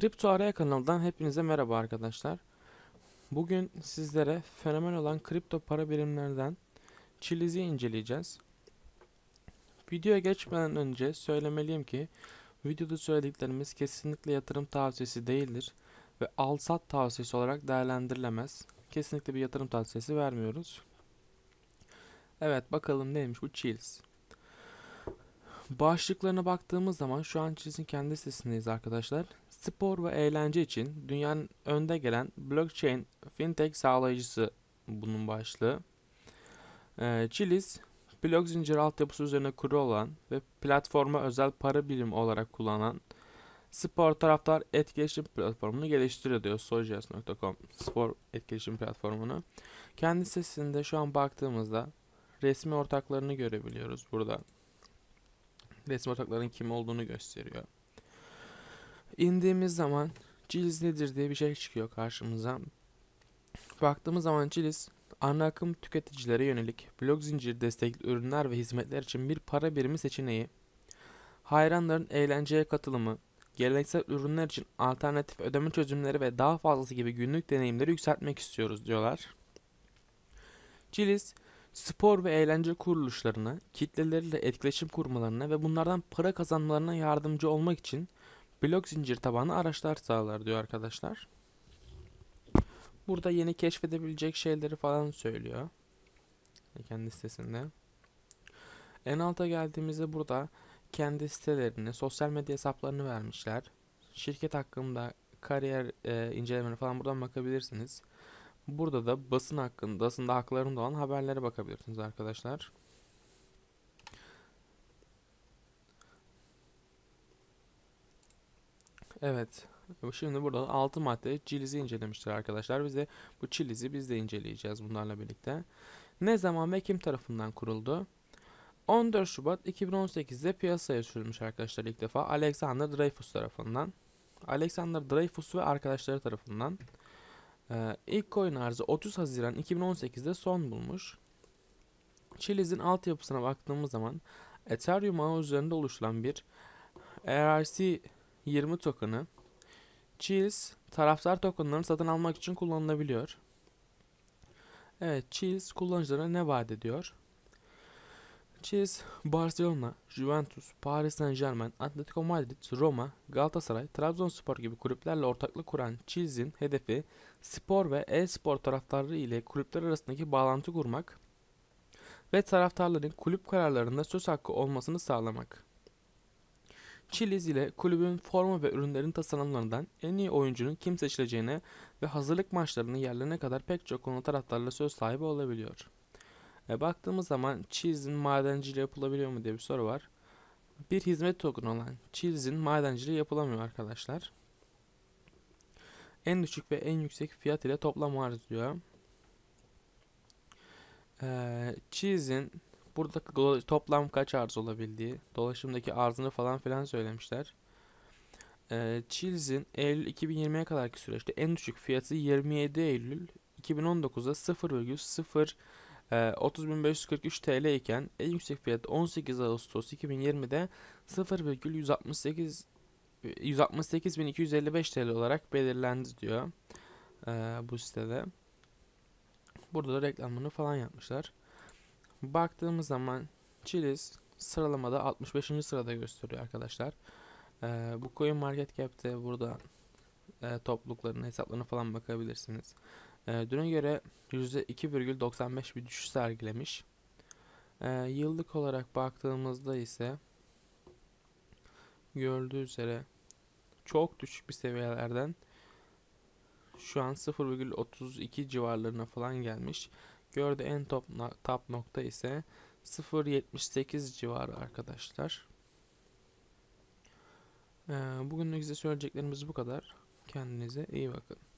Kripto Araya kanalından hepinize merhaba arkadaşlar. Bugün sizlere fenomen olan kripto para birimlerden Chilizi inceleyeceğiz. Videoya geçmeden önce söylemeliyim ki videoda söylediklerimiz kesinlikle yatırım tavsiyesi değildir ve al-sat tavsiyesi olarak değerlendirilemez. Kesinlikle bir yatırım tavsiyesi vermiyoruz. Evet bakalım neymiş bu Chiliz. Başlıklarına baktığımız zaman şu an Chiliz'in kendi sitesindeyiz arkadaşlar spor ve eğlence için dünyanın önde gelen blockchain fintech sağlayıcısı bunun başlığı. E, ee, Chiliz, blok zinciri altyapısı üzerine kurulu olan ve platforma özel para birimi olarak kullanılan spor taraftar etkileşim platformunu geliştiriyor diyor sojazz.com spor etkileşim platformunu. Kendi sitesinde şu an baktığımızda resmi ortaklarını görebiliyoruz burada. Resmi ortakların kim olduğunu gösteriyor. İndiğimiz zaman Ciliz nedir diye bir şey çıkıyor karşımıza. Baktığımız zaman Ciliz, ana akım tüketicilere yönelik blok zincir destekli ürünler ve hizmetler için bir para birimi seçeneği, hayranların eğlenceye katılımı, geleneksel ürünler için alternatif ödeme çözümleri ve daha fazlası gibi günlük deneyimleri yükseltmek istiyoruz diyorlar. Ciliz, spor ve eğlence kuruluşlarına, kitleleriyle etkileşim kurmalarına ve bunlardan para kazanmalarına yardımcı olmak için Blok zincir tabanı araçlar sağlar diyor arkadaşlar. Burada yeni keşfedebilecek şeyleri falan söylüyor. Kendi sitesinde. En alta geldiğimizde burada kendi sitelerini, sosyal medya hesaplarını vermişler. Şirket hakkında kariyer e, incelemeleri falan buradan bakabilirsiniz. Burada da basın hakkında, aslında haklarında olan haberlere bakabilirsiniz arkadaşlar. Evet. Şimdi burada 6 madde Chili'si incelemiştir arkadaşlar. Biz de bu Chili'si biz de inceleyeceğiz bunlarla birlikte. Ne zaman ve kim tarafından kuruldu? 14 Şubat 2018'de piyasaya sürülmüş arkadaşlar ilk defa Alexander Dreyfus tarafından. Alexander Dreyfus ve arkadaşları tarafından. Ee, ilk coin arzı 30 Haziran 2018'de son bulmuş. Chili's'in altyapısına baktığımız zaman Ethereum ağı üzerinde oluşulan bir ERC 20 token'ı Cheese taraftar tokenlarını satın almak için kullanılabiliyor. Evet Cheese kullanıcılara ne vaat ediyor? Cheese Barcelona, Juventus, Paris Saint Germain, Atletico Madrid, Roma, Galatasaray, Trabzonspor gibi kulüplerle ortaklık kuran Cheese'in hedefi spor ve e-spor taraftarları ile kulüpler arasındaki bağlantı kurmak ve taraftarların kulüp kararlarında söz hakkı olmasını sağlamak. Chiliz ile kulübün forma ve ürünlerin tasarımlarından en iyi oyuncunun kim seçileceğine ve hazırlık maçlarının yerlerine kadar pek çok konuda taraftarla söz sahibi olabiliyor. E, baktığımız zaman Chiliz'in madenciliği yapılabiliyor mu diye bir soru var. Bir hizmet token olan Chiliz'in madenciliği yapılamıyor arkadaşlar. En düşük ve en yüksek fiyat ile toplam arz diyor. Ee, Cheese'in Burada toplam kaç arz olabildiği, dolaşımdaki arzını falan filan söylemişler. E, ee, Chils'in Eylül 2020'ye kadarki süreçte en düşük fiyatı 27 Eylül 2019'da 0,0 TL iken en yüksek fiyat 18 Ağustos 2020'de 0,168 TL olarak belirlendi diyor e, bu sitede. Burada da reklamını falan yapmışlar baktığımız zaman Chiliz sıralamada 65. sırada gösteriyor arkadaşlar. Ee, bu Coin Market Cap'te burada e, topluluklarının hesaplarına falan bakabilirsiniz. E, düne göre %2,95 bir düşüş sergilemiş. E, yıllık olarak baktığımızda ise gördüğü üzere çok düşük bir seviyelerden şu an 0,32 civarlarına falan gelmiş. Gördüğü en top, top nokta ise 0.78 civarı arkadaşlar. Ee, bugünlük size söyleyeceklerimiz bu kadar. Kendinize iyi bakın.